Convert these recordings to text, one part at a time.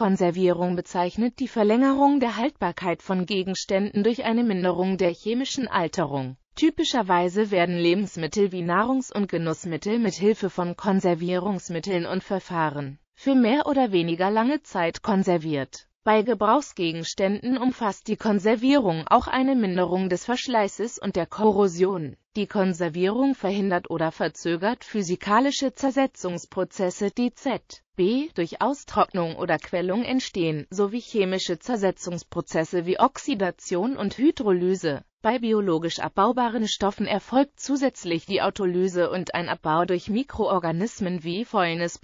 Konservierung bezeichnet die Verlängerung der Haltbarkeit von Gegenständen durch eine Minderung der chemischen Alterung. Typischerweise werden Lebensmittel wie Nahrungs- und Genussmittel mit Hilfe von Konservierungsmitteln und Verfahren für mehr oder weniger lange Zeit konserviert. Bei Gebrauchsgegenständen umfasst die Konservierung auch eine Minderung des Verschleißes und der Korrosion. Die Konservierung verhindert oder verzögert physikalische Zersetzungsprozesse, die B, durch Austrocknung oder Quellung entstehen, sowie chemische Zersetzungsprozesse wie Oxidation und Hydrolyse bei biologisch abbaubaren Stoffen erfolgt zusätzlich die Autolyse und ein Abbau durch Mikroorganismen wie Fäulnis,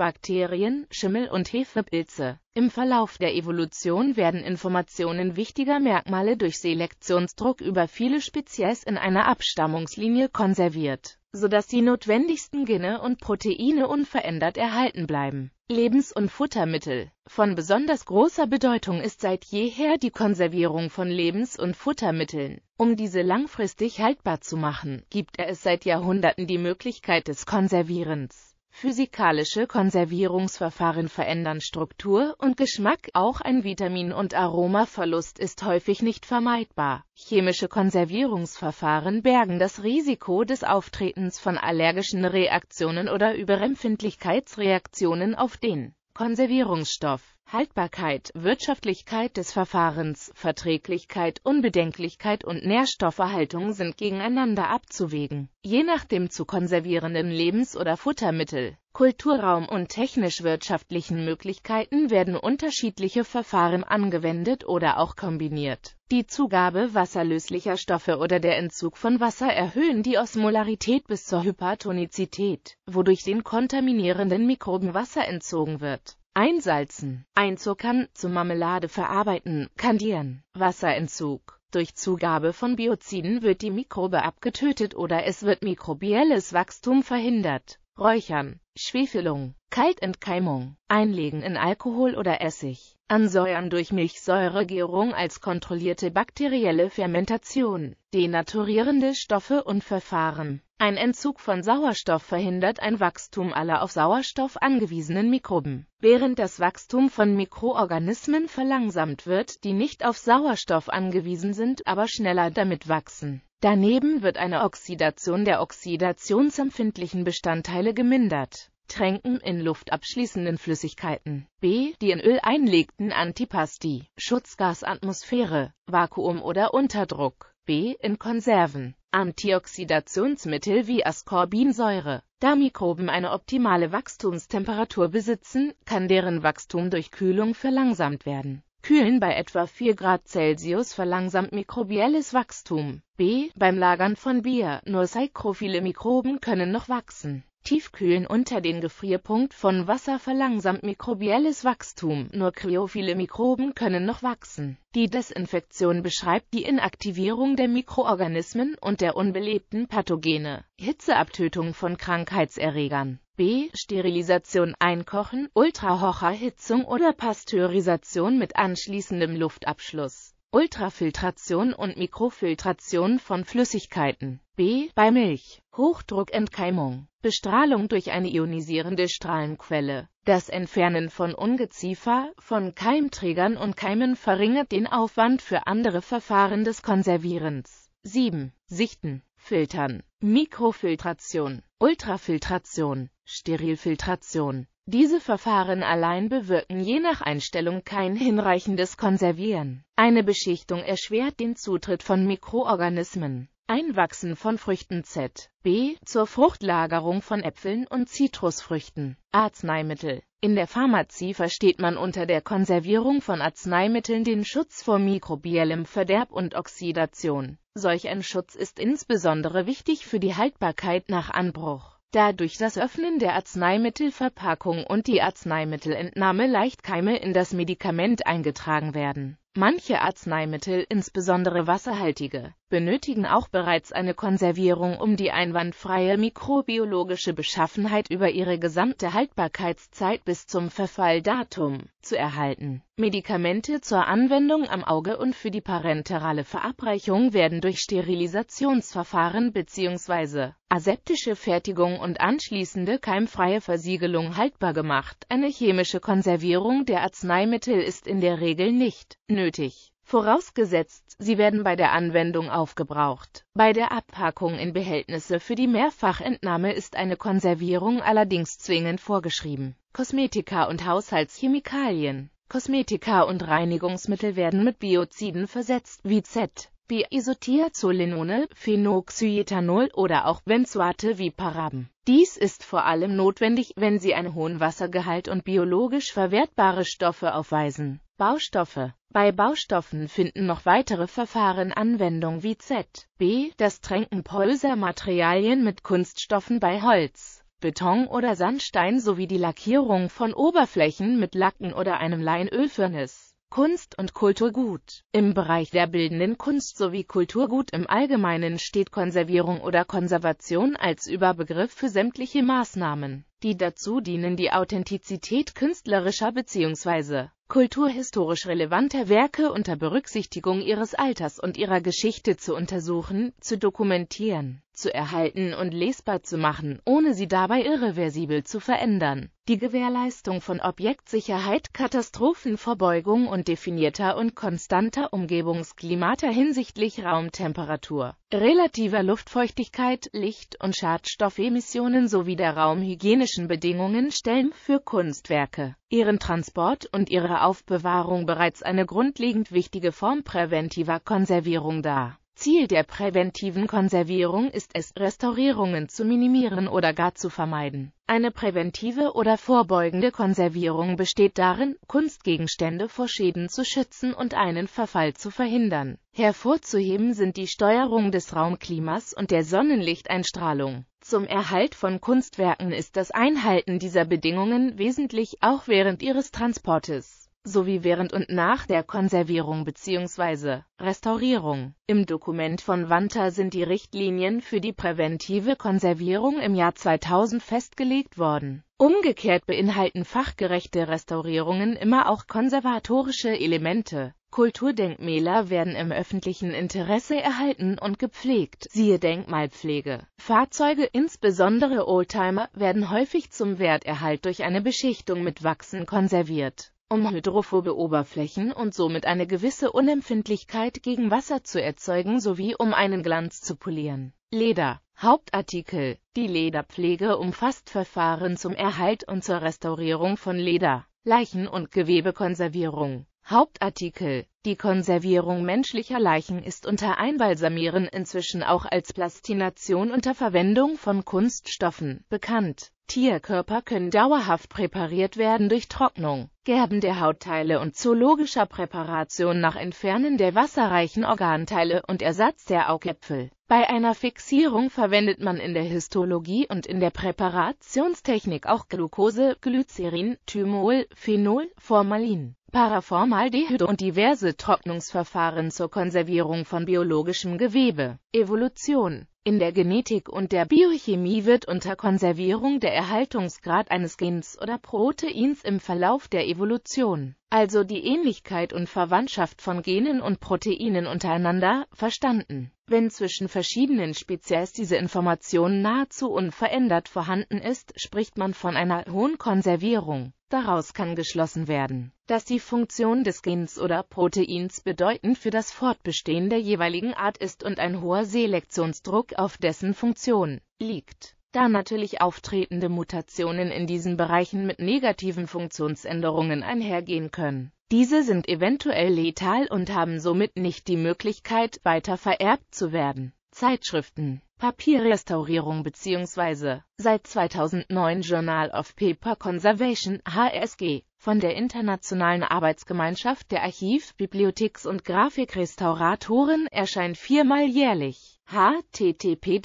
Schimmel und Hefepilze. Im Verlauf der Evolution werden Informationen wichtiger Merkmale durch Selektionsdruck über viele Spezies in einer Abstammungslinie konserviert sodass die notwendigsten Gene und Proteine unverändert erhalten bleiben. Lebens- und Futtermittel Von besonders großer Bedeutung ist seit jeher die Konservierung von Lebens- und Futtermitteln. Um diese langfristig haltbar zu machen, gibt er es seit Jahrhunderten die Möglichkeit des Konservierens. Physikalische Konservierungsverfahren verändern Struktur und Geschmack, auch ein Vitamin- und Aromaverlust ist häufig nicht vermeidbar. Chemische Konservierungsverfahren bergen das Risiko des Auftretens von allergischen Reaktionen oder Überempfindlichkeitsreaktionen auf den Konservierungsstoff. Haltbarkeit, Wirtschaftlichkeit des Verfahrens, Verträglichkeit, Unbedenklichkeit und Nährstoffverhaltung sind gegeneinander abzuwägen. Je nach dem zu konservierenden Lebens- oder Futtermittel, Kulturraum und technisch-wirtschaftlichen Möglichkeiten werden unterschiedliche Verfahren angewendet oder auch kombiniert. Die Zugabe wasserlöslicher Stoffe oder der Entzug von Wasser erhöhen die Osmolarität bis zur Hypertonizität, wodurch den kontaminierenden Mikroben Wasser entzogen wird. Einsalzen, einzuckern, zu Marmelade verarbeiten, kandieren, Wasserentzug. Durch Zugabe von Bioziden wird die Mikrobe abgetötet oder es wird mikrobielles Wachstum verhindert. Räuchern, Schwefelung, Kaltentkeimung, Einlegen in Alkohol oder Essig, Ansäuern durch Milchsäuregärung als kontrollierte bakterielle Fermentation, denaturierende Stoffe und Verfahren. Ein Entzug von Sauerstoff verhindert ein Wachstum aller auf Sauerstoff angewiesenen Mikroben, während das Wachstum von Mikroorganismen verlangsamt wird, die nicht auf Sauerstoff angewiesen sind, aber schneller damit wachsen. Daneben wird eine Oxidation der oxidationsempfindlichen Bestandteile gemindert. Tränken in luftabschließenden Flüssigkeiten. B. Die in Öl einlegten Antipasti, Schutzgasatmosphäre, Vakuum oder Unterdruck. B. In Konserven. Antioxidationsmittel wie Ascorbinsäure. Da Mikroben eine optimale Wachstumstemperatur besitzen, kann deren Wachstum durch Kühlung verlangsamt werden Kühlen bei etwa 4 Grad Celsius verlangsamt mikrobielles Wachstum. B. Beim Lagern von Bier, nur psychrophile Mikroben können noch wachsen. Tiefkühlen unter den Gefrierpunkt von Wasser verlangsamt mikrobielles Wachstum, nur kryophile Mikroben können noch wachsen. Die Desinfektion beschreibt die Inaktivierung der Mikroorganismen und der unbelebten Pathogene, Hitzeabtötung von Krankheitserregern. B. Sterilisation einkochen, Ultrahocherhitzung oder Pasteurisation mit anschließendem Luftabschluss. Ultrafiltration und Mikrofiltration von Flüssigkeiten. B. Bei Milch. Hochdruckentkeimung. Bestrahlung durch eine ionisierende Strahlenquelle. Das Entfernen von Ungeziefer, von Keimträgern und Keimen verringert den Aufwand für andere Verfahren des Konservierens. 7. Sichten. Filtern. Mikrofiltration, Ultrafiltration, Sterilfiltration. Diese Verfahren allein bewirken je nach Einstellung kein hinreichendes Konservieren. Eine Beschichtung erschwert den Zutritt von Mikroorganismen. Einwachsen von Früchten Z. B. Zur Fruchtlagerung von Äpfeln und Zitrusfrüchten. Arzneimittel in der Pharmazie versteht man unter der Konservierung von Arzneimitteln den Schutz vor mikrobiellem Verderb und Oxidation. Solch ein Schutz ist insbesondere wichtig für die Haltbarkeit nach Anbruch, da durch das Öffnen der Arzneimittelverpackung und die Arzneimittelentnahme leicht Keime in das Medikament eingetragen werden Manche Arzneimittel, insbesondere wasserhaltige, benötigen auch bereits eine Konservierung, um die einwandfreie mikrobiologische Beschaffenheit über ihre gesamte Haltbarkeitszeit bis zum Verfalldatum zu erhalten. Medikamente zur Anwendung am Auge und für die parenterale Verabreichung werden durch Sterilisationsverfahren bzw. aseptische Fertigung und anschließende keimfreie Versiegelung haltbar gemacht. Eine chemische Konservierung der Arzneimittel ist in der Regel nicht nötig vorausgesetzt sie werden bei der Anwendung aufgebraucht. Bei der Abpackung in Behältnisse für die Mehrfachentnahme ist eine Konservierung allerdings zwingend vorgeschrieben. Kosmetika und Haushaltschemikalien Kosmetika und Reinigungsmittel werden mit Bioziden versetzt, wie Z wie Isotiazolinone, Phenoxyethanol oder auch Benzoate wie Paraben. Dies ist vor allem notwendig, wenn sie einen hohen Wassergehalt und biologisch verwertbare Stoffe aufweisen. Baustoffe Bei Baustoffen finden noch weitere Verfahren Anwendung wie Z. B. das Tränken Polsermaterialien mit Kunststoffen bei Holz. Beton oder Sandstein sowie die Lackierung von Oberflächen mit Lacken oder einem Leinölfirnis. Kunst und Kulturgut. Im Bereich der bildenden Kunst sowie Kulturgut im Allgemeinen steht Konservierung oder Konservation als Überbegriff für sämtliche Maßnahmen, die dazu dienen, die Authentizität künstlerischer bzw. kulturhistorisch relevanter Werke unter Berücksichtigung ihres Alters und ihrer Geschichte zu untersuchen, zu dokumentieren zu erhalten und lesbar zu machen, ohne sie dabei irreversibel zu verändern. Die Gewährleistung von Objektsicherheit, Katastrophenverbeugung und definierter und konstanter Umgebungsklimata hinsichtlich Raumtemperatur, relativer Luftfeuchtigkeit, Licht- und Schadstoffemissionen sowie der raumhygienischen Bedingungen stellen für Kunstwerke, ihren Transport und ihre Aufbewahrung bereits eine grundlegend wichtige Form präventiver Konservierung dar. Ziel der präventiven Konservierung ist es, Restaurierungen zu minimieren oder gar zu vermeiden. Eine präventive oder vorbeugende Konservierung besteht darin, Kunstgegenstände vor Schäden zu schützen und einen Verfall zu verhindern. Hervorzuheben sind die Steuerung des Raumklimas und der Sonnenlichteinstrahlung. Zum Erhalt von Kunstwerken ist das Einhalten dieser Bedingungen wesentlich, auch während ihres Transportes sowie während und nach der Konservierung bzw. Restaurierung. Im Dokument von Wanta sind die Richtlinien für die präventive Konservierung im Jahr 2000 festgelegt worden. Umgekehrt beinhalten fachgerechte Restaurierungen immer auch konservatorische Elemente. Kulturdenkmäler werden im öffentlichen Interesse erhalten und gepflegt, siehe Denkmalpflege. Fahrzeuge, insbesondere Oldtimer, werden häufig zum Werterhalt durch eine Beschichtung mit Wachsen konserviert um hydrophobe Oberflächen und somit eine gewisse Unempfindlichkeit gegen Wasser zu erzeugen sowie um einen Glanz zu polieren. Leder Hauptartikel Die Lederpflege umfasst Verfahren zum Erhalt und zur Restaurierung von Leder, Leichen- und Gewebekonservierung. Hauptartikel Die Konservierung menschlicher Leichen ist unter Einbalsamieren inzwischen auch als Plastination unter Verwendung von Kunststoffen bekannt. Tierkörper können dauerhaft präpariert werden durch Trocknung, Gerben der Hautteile und zoologischer Präparation nach Entfernen der wasserreichen Organteile und Ersatz der Augäpfel. Bei einer Fixierung verwendet man in der Histologie und in der Präparationstechnik auch Glucose, Glycerin, Thymol, Phenol, Formalin. Paraformaldehyde und diverse Trocknungsverfahren zur Konservierung von biologischem Gewebe. Evolution in der Genetik und der Biochemie wird unter Konservierung der Erhaltungsgrad eines Gens oder Proteins im Verlauf der Evolution, also die Ähnlichkeit und Verwandtschaft von Genen und Proteinen untereinander, verstanden wenn zwischen verschiedenen Spezies diese Information nahezu unverändert vorhanden ist, spricht man von einer hohen Konservierung. Daraus kann geschlossen werden, dass die Funktion des Gens oder Proteins bedeutend für das Fortbestehen der jeweiligen Art ist und ein hoher Selektionsdruck auf dessen Funktion liegt. Da natürlich auftretende Mutationen in diesen Bereichen mit negativen Funktionsänderungen einhergehen können diese sind eventuell letal und haben somit nicht die Möglichkeit, weiter vererbt zu werden. Zeitschriften Papierrestaurierung bzw. seit 2009 Journal of Paper Conservation HSG von der Internationalen Arbeitsgemeinschaft der Archiv-, Bibliotheks- und Grafikrestauratoren erscheint viermal jährlich http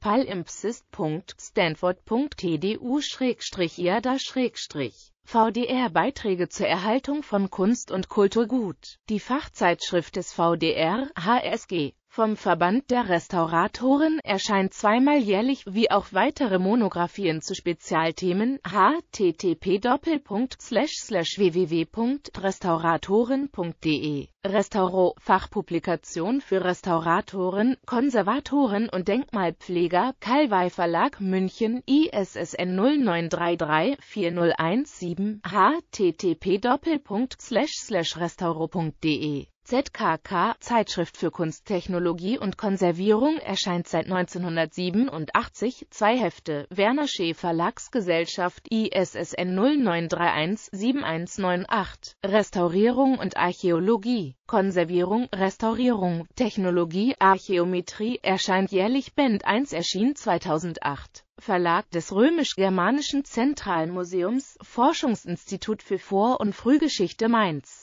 palimpsiststanfordedu iada VDR Beiträge zur Erhaltung von Kunst und Kulturgut. Die Fachzeitschrift des VDR, HSG vom Verband der Restauratoren erscheint zweimal jährlich wie auch weitere Monographien zu Spezialthemen http www.restauratoren.de Restaurant Fachpublikation für Restauratoren, Konservatoren und Denkmalpfleger Kalwei Verlag München ISSN 0933 http restaurant.de ZKK Zeitschrift für Kunsttechnologie und Konservierung erscheint seit 1987 zwei Hefte Werner Schee Verlagsgesellschaft ISSN 0931-7198 Restaurierung und Archäologie Konservierung, Restaurierung, Technologie, Archäometrie erscheint jährlich Band 1 erschien 2008 Verlag des Römisch-Germanischen Zentralmuseums Forschungsinstitut für Vor- und Frühgeschichte Mainz